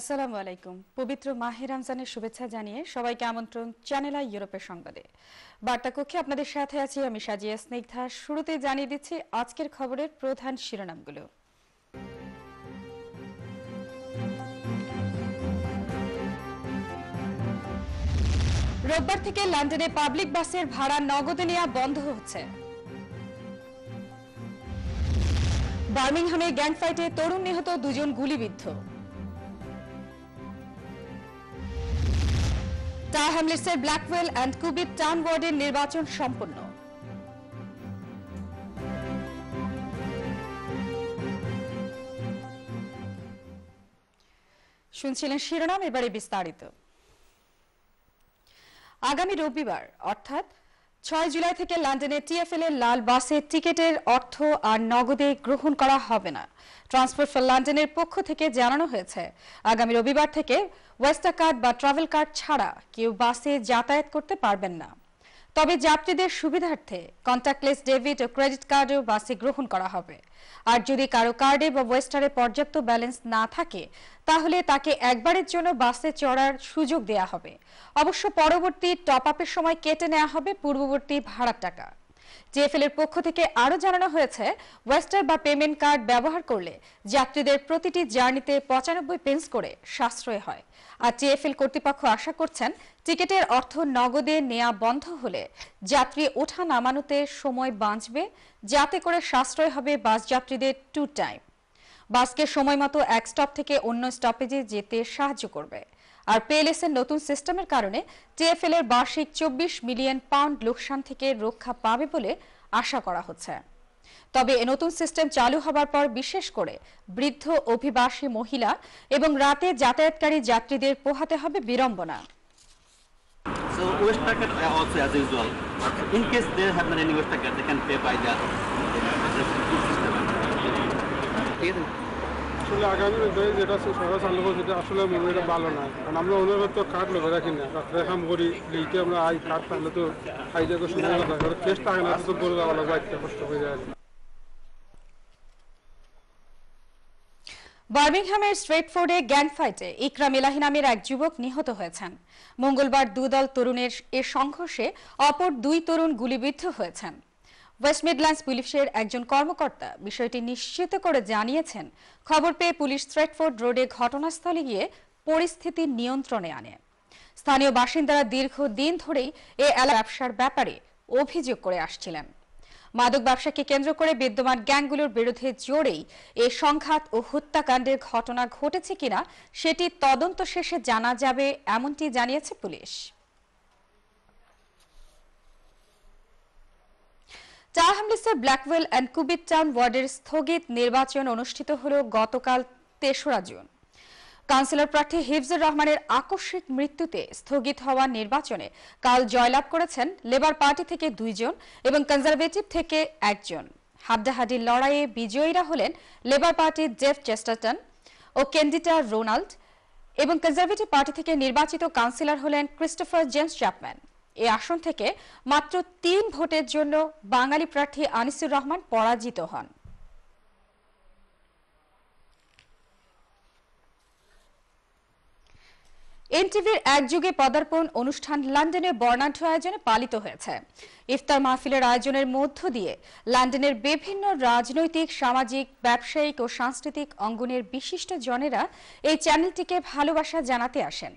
আসসালামু আলাইকুম পবিত্র মাহে রমজানের শুভেচ্ছা জানিয়ে সবাইকে আমন্ত্রণ চ্যানেল আই ইউরোপের সংবাদে বার্তা কক্ষে আপনাদের সাথে আছি আমি সাজিয়া স্নিগ্ধা শুরুতে জানিয়ে দিচ্ছি আজকের খবরের প্রধান শিরোনামগুলো রোববার থেকে লন্ডনে পাবলিক বাসের ভাড়া নগদ নেওয়া বন্ধ হচ্ছে বার্মিংহামে গ্যাং ফাইটে তরুণ নিহত দুজন গুলিবিদ্ধ টা হ্যামলেটসের ব্ল্যাকওয়েল অ্যান্ড কুবিট টাউন ওয়ার্ডের নির্বাচন সম্পন্ন শুনছিলেন শিরোনাম এবারে বিস্তারিত আগামী রবিবার অর্থাৎ ছয় জুলাই থেকে লন্ডনে টিএফএল এর লাল বাসে টিকেটের অর্থ আর নগদে গ্রহণ করা হবে না ট্রান্সপোর্ট ফর লন্ডনের পক্ষ থেকে জানানো হয়েছে আগামী রবিবার থেকে ওয়েস্টার কার্ড বা ট্রাভেল কার্ড ছাড়া কেউ বাসে যাতায়াত করতে পারবেন না তবে যাত্রীদের সুবিধার্থে কন্ট্যাক্টলেস ডেবিট ও ক্রেডিট কার্ডেও বাসে গ্রহণ করা হবে আর যদি কারো কার্ডে বা ওয়েস্টারে পর্যাপ্ত ব্যালেন্স না থাকে তাহলে তাকে একবারের জন্য বাসে চড়ার সুযোগ দেয়া হবে অবশ্য পরবর্তী টপ আপের সময় কেটে নেওয়া হবে পূর্ববর্তী ভাড়ার টাকা জিএফএল এর পক্ষ থেকে আরও জানানো হয়েছে ওয়েস্টার বা পেমেন্ট কার্ড ব্যবহার করলে যাত্রীদের প্রতিটি জার্নিতে পঁচানব্বই পেন্স করে সাশ্রয় হয় আর জেএফএল কর্তৃপক্ষ আশা করছেন টিকিটের অর্থ নগদে নেয়া বন্ধ হলে যাত্রী ওঠা নামানোতে সময় বাঁচবে যাতে করে সাশ্রয় হবে বাস যাত্রীদের টু টাইম বাসকে সময় মতো এক স্টপ থেকে অন্য স্টপেজে যেতে সাহায্য করবে আর পিএলএস এর নতুন সিস্টেমের কারণে টিএফএল এর বার্ষিক চব্বিশ মিলিয়ন পাউন্ড লোকসান থেকে রক্ষা পাবে বলে আশা করা হচ্ছে তবে এ নতুন সিস্টেম চালু হবার পর বিশেষ করে বৃদ্ধ অভিবাসী মহিলা এবং রাতে যাতায়াতকারী যাত্রীদের পোহাতে হবে বিড়ম্বনা So আসলে আগামী দিনে যেটা সরকার চালু করছে সেটা আসলে মনে হয় ভালো না কারণ আমরা অনুরোধ তো কাঠ লোক রাখি না রেখাম করি লিখে আমরা আই কাঠ তাহলে তো আই যাকে সময় লাগে চেষ্টা আগে না তো বলে দেওয়া লাগবে একটা কষ্ট হয়ে যায় বার্মিংহামের স্ট্রেটফোর্ডে গ্যাং ফাইটে ইকরাম এলাহি নামের এক যুবক নিহত হয়েছেন মঙ্গলবার দুদল তরুণের এ সংঘর্ষে অপর দুই তরুণ গুলিবিদ্ধ হয়েছেন ওয়েস্ট মিডল্যান্ডস পুলিশের একজন কর্মকর্তা বিষয়টি নিশ্চিত করে জানিয়েছেন খবর পেয়ে পুলিশ স্ট্রেটফোর্ড রোডে ঘটনাস্থলে গিয়ে পরিস্থিতি নিয়ন্ত্রণে আনে স্থানীয় বাসিন্দারা দীর্ঘদিন ধরেই এ এলাকা ব্যবসার ব্যাপারে অভিযোগ করে আসছিলেন মাদক ব্যবসাকে কেন্দ্র করে বিদ্যমান গ্যাংগুলোর বিরুদ্ধে জোরেই এ সংঘাত ও হত্যাকাণ্ডের ঘটনা ঘটেছে কিনা সেটি তদন্ত শেষে জানা যাবে এমনটি জানিয়েছে পুলিশ চার ব্ল্যাকওয়েল অ্যান্ড কুবিট টাউন ওয়ার্ডের স্থগিত নির্বাচন অনুষ্ঠিত হল গতকাল তেসরা জুন কাউন্সিলর প্রার্থী হিফজুর রহমানের আকস্মিক মৃত্যুতে স্থগিত হওয়া নির্বাচনে কাল জয়লাভ করেছেন লেবার পার্টি থেকে দুইজন এবং কনজারভেটিভ থেকে একজন হাড্ডাহাড্ডি লড়াইয়ে বিজয়ীরা হলেন লেবার পার্টির জেফ চেস্টারটন ও কেন্ডিটা রোনাল্ড এবং কনজারভেটিভ পার্টি থেকে নির্বাচিত কাউন্সিলর হলেন ক্রিস্টোফার জেমস চ্যাপম্যান এ আসন থেকে মাত্র তিন ভোটের জন্য বাঙালি প্রার্থী আনিসুর রহমান পরাজিত হন এনটিভির একযুগে পদার্পণ অনুষ্ঠান লন্ডনে বর্ণাঢ্য আয়োজনে পালিত হয়েছে ইফতার মাহফিলের আয়োজনের মধ্য দিয়ে লন্ডনের বিভিন্ন রাজনৈতিক সামাজিক ব্যবসায়িক ও সাংস্কৃতিক অঙ্গনের বিশিষ্ট জনেরা এই চ্যানেলটিকে ভালোবাসা জানাতে আসেন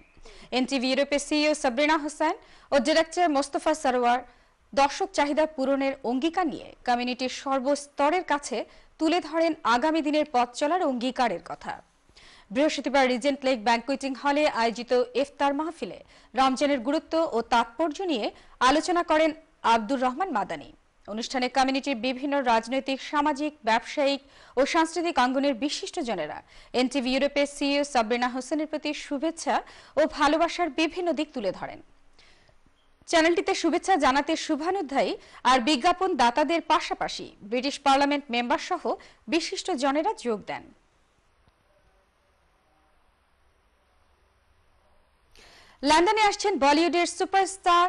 এনটিভি ইউরোপের সিইও সাবরিনা হোসেন ও ডিরেক্টর মোস্তফা সরোয়ার দর্শক চাহিদা পূরণের অঙ্গীকার নিয়ে কমিউনিটির সর্বস্তরের কাছে তুলে ধরেন আগামী দিনের পথ চলার অঙ্গীকারের কথা বৃহস্পতিবার রিজেন্ট লেক ব্যাংকুইটিং হলে আয়োজিত ইফতার মাহফিলে রমজানের গুরুত্ব ও তাৎপর্য নিয়ে আলোচনা করেন আব্দুর রহমান মাদানী অনুষ্ঠানে কমিউনিটির বিভিন্ন রাজনৈতিক সামাজিক ব্যবসায়িক ও সাংস্কৃতিক অঙ্গনের জনেরা এনটিভি ইউরোপের সিইও সাবরিনা হোসেনের প্রতি শুভেচ্ছা ও ভালোবাসার বিভিন্ন দিক তুলে ধরেন চ্যানেলটিতে শুভেচ্ছা জানাতে শুভানুধ্যায়ী আর বিজ্ঞাপন দাতাদের পাশাপাশি ব্রিটিশ পার্লামেন্ট মেম্বার সহ বিশিষ্ট জনেরা যোগ দেন লন্ডনে আসছেন বলিউডের সুপারস্টার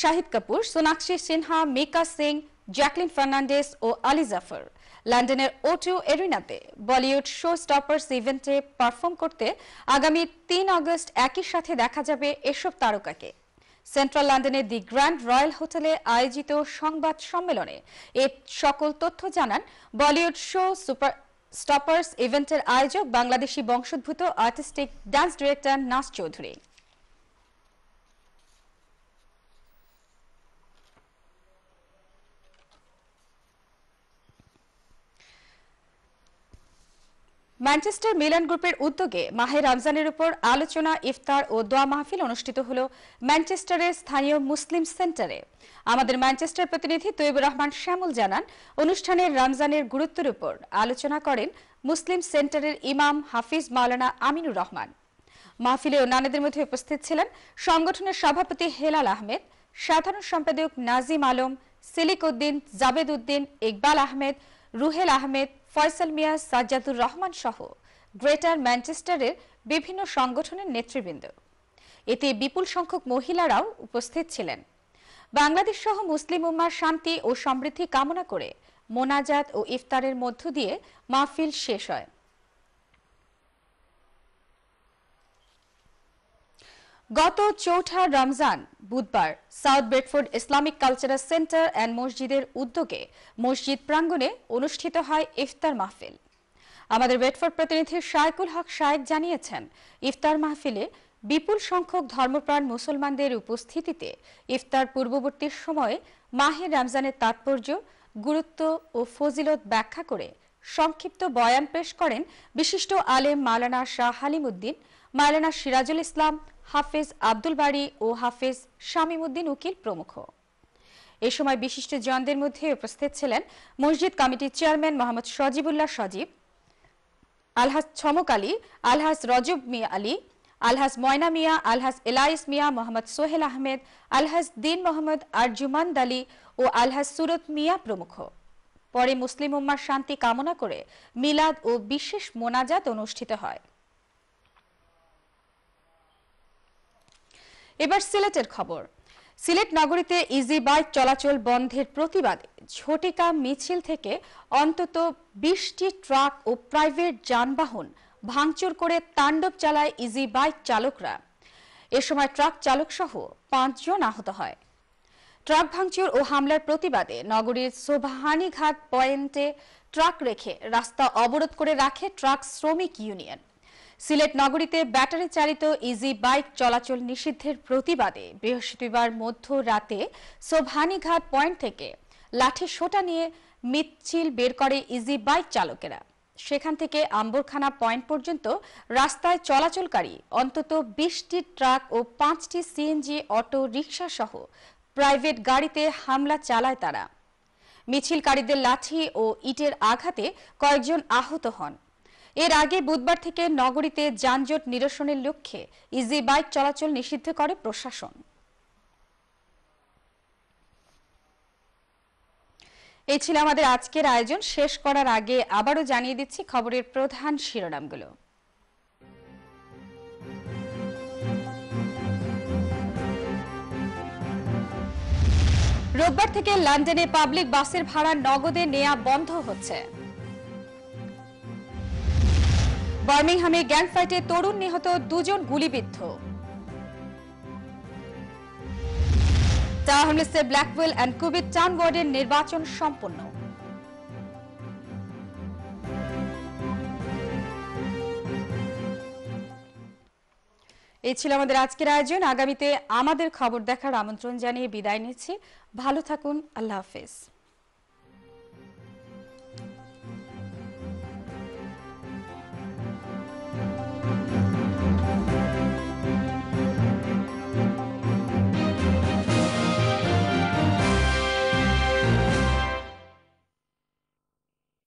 শাহিদ কাপুর সোনাক্ষী সিনহা মেকা সিং জ্যাকলিন ফার্নান্ডেস ও আলি জাফর লন্ডনের ওটিও এরিনাতে বলিউড শো স্টপার্স ইভেন্টে পারফর্ম করতে আগামী তিন অগস্ট একই সাথে দেখা যাবে এসব তারকাকে সেন্ট্রাল লন্ডনের দি গ্র্যান্ড রয়্যাল হোটেলে আয়োজিত সংবাদ সম্মেলনে এ সকল তথ্য জানান বলিউড শো সুপার স্টপার্স ইভেন্টের আয়োজক বাংলাদেশি বংশোদ্ভূত আর্টিস্টিক ডান্স ডিরেক্টর নাস চৌধুরী ম্যানচেস্টার মিলান গ্রুপের উদ্যোগে মাহে রমজানের উপর আলোচনা ইফতার ও দোয়া মাহফিল অনুষ্ঠিত হল ম্যানচেস্টারের স্থানীয় মুসলিম সেন্টারে আমাদের ম্যানচেস্টার প্রতিনিধি তৈব রহমান শ্যামল জানান অনুষ্ঠানে রমজানের গুরুত্বের উপর আলোচনা করেন মুসলিম সেন্টারের ইমাম হাফিজ মাওলানা আমিনুর রহমান মাহফিলে অন্যান্যদের মধ্যে উপস্থিত ছিলেন সংগঠনের সভাপতি হেলাল আহমেদ সাধারণ সম্পাদক নাজিম আলম সিলিক উদ্দিন জাবেদ উদ্দিন ইকবাল আহমেদ রুহেল আহমেদ ফয়সাল মিয়া সাজ্জাদুর রহমান সহ গ্রেটার ম্যানচেস্টারের বিভিন্ন সংগঠনের নেতৃবৃন্দ এতে বিপুল সংখ্যক মহিলারাও উপস্থিত ছিলেন বাংলাদেশ সহ মুসলিম উম্মার শান্তি ও সমৃদ্ধি কামনা করে মোনাজাত ও ইফতারের মধ্য দিয়ে মাহফিল শেষ হয় গত চৌঠা রমজান বুধবার South Bedford Islamic Cultural Centre and মসজিদের উদ্যোগে মসজিদ প্রাঙ্গণে অনুষ্ঠিত হয় ইফতার মাহফিল আমাদের বেডফোর্ড প্রতিনিধি শায়কুল হক শায়েক জানিয়েছেন ইফতার মাহফিলে বিপুল সংখ্যক ধর্মপ্রাণ মুসলমানদের উপস্থিতিতে ইফতার পূর্ববর্তী সময়ে মাহে রমজানের তাৎপর্য গুরুত্ব ও ফজিলত ব্যাখ্যা করে সংক্ষিপ্ত বয়ান পেশ করেন বিশিষ্ট আলেম মালানা শাহ হালিমুদ্দিন উদ্দিন মাওলানা সিরাজুল ইসলাম হাফেজ আব্দুল বাড়ি ও হাফেজ শামীমুদ্দিন উকিল প্রমুখ এ সময় বিশিষ্ট জনদের মধ্যে উপস্থিত ছিলেন মসজিদ কমিটির চেয়ারম্যান মোহাম্মদ সজিবুল্লাহ সজীব আলহাজ ছমক আলী আলহাজ রজব মিয়া আলী আলহাজ ময়না মিয়া আলহাজ এলাইস মিয়া মোহাম্মদ সোহেল আহমেদ আলহাজ দিন মোহাম্মদ আরজুমান দালি ও আলহাজ সুরত মিয়া প্রমুখ পরে মুসলিম উম্মার শান্তি কামনা করে মিলাদ ও বিশেষ মোনাজাত অনুষ্ঠিত হয় এবার সিলেটের খবর সিলেট নগরীতে ইজি বাইক চলাচল বন্ধের প্রতিবাদে ঝটিকা মিছিল থেকে অন্তত বিশটি ট্রাক ও প্রাইভেট যানবাহন ভাঙচুর করে তাণ্ডব চালায় ইজি বাইক চালকরা এ সময় ট্রাক চালক সহ পাঁচজন আহত হয় ট্রাক ভাঙচুর ও হামলার প্রতিবাদে নগরীর সোভাহানিঘাট পয়েন্টে ট্রাক রেখে রাস্তা অবরোধ করে রাখে ট্রাক শ্রমিক ইউনিয়ন সিলেট নগরীতে ব্যাটারি চালিত ইজি বাইক চলাচল নিষিদ্ধের প্রতিবাদে বৃহস্পতিবার মধ্য রাতে সোভানিঘাট পয়েন্ট থেকে লাঠি সোটা নিয়ে মিছিল বের করে ইজি বাইক চালকেরা সেখান থেকে আম্বরখানা পয়েন্ট পর্যন্ত রাস্তায় চলাচলকারী অন্তত বিশটি ট্রাক ও পাঁচটি সিএনজি অটো সহ প্রাইভেট গাড়িতে হামলা চালায় তারা মিছিলকারীদের লাঠি ও ইটের আঘাতে কয়েকজন আহত হন এর আগে বুধবার থেকে নগরীতে যানজট নিরসনের লক্ষ্যে ইজি বাইক চলাচল নিষিদ্ধ করে প্রশাসন এই ছিল আমাদের আজকের আয়োজন শেষ করার আগে আবারও জানিয়ে দিচ্ছি খবরের প্রধান শিরোনামগুলো রোববার থেকে লন্ডনে পাবলিক বাসের ভাড়া নগদে নেয়া বন্ধ হচ্ছে বার্মিংহামে গ্যাং ফাইটে তরুণ নিহত দুজন গুলিবিদ্ধ Tower Blackwall and Cubitt Town ওয়ার্ডের নির্বাচন সম্পন্ন এই ছিল আমাদের আজকের আয়োজন আগামীতে আমাদের খবর দেখার আমন্ত্রণ জানিয়ে বিদায় নিচ্ছি ভালো থাকুন আল্লাহ হাফেজ